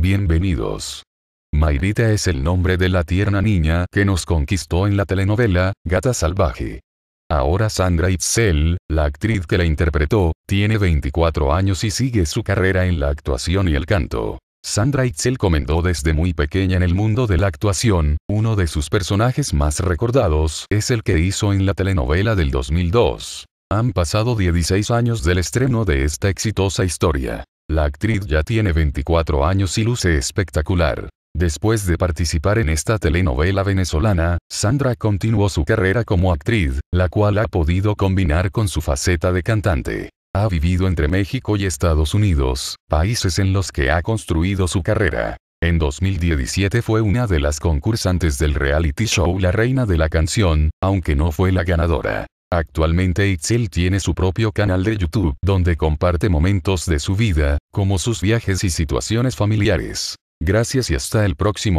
Bienvenidos. Mayrita es el nombre de la tierna niña que nos conquistó en la telenovela, Gata Salvaje. Ahora Sandra Itzel, la actriz que la interpretó, tiene 24 años y sigue su carrera en la actuación y el canto. Sandra Itzel comenzó desde muy pequeña en el mundo de la actuación, uno de sus personajes más recordados es el que hizo en la telenovela del 2002. Han pasado 16 años del estreno de esta exitosa historia. La actriz ya tiene 24 años y luce espectacular. Después de participar en esta telenovela venezolana, Sandra continuó su carrera como actriz, la cual ha podido combinar con su faceta de cantante. Ha vivido entre México y Estados Unidos, países en los que ha construido su carrera. En 2017 fue una de las concursantes del reality show La Reina de la Canción, aunque no fue la ganadora. Actualmente Itzel tiene su propio canal de YouTube, donde comparte momentos de su vida, como sus viajes y situaciones familiares. Gracias y hasta el próximo